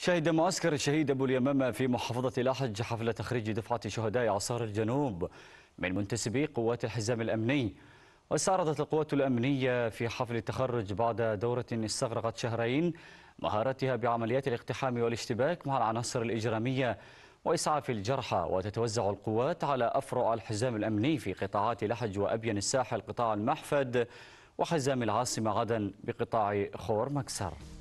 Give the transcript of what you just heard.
شهد معسكر الشهيد أبو اليمامة في محافظة لاحج حفل تخريج دفعة شهداء عصار الجنوب من منتسبي قوات الحزام الأمني واستعرضت القوات الأمنية في حفل التخرج بعد دورة استغرقت شهرين مهارتها بعمليات الاقتحام والاشتباك مع العناصر الإجرامية وإسعاف الجرحى وتتوزع القوات على أفرع الحزام الأمني في قطاعات لحج وأبين الساحل قطاع المحفد وحزام العاصمة عدن بقطاع خور مكسر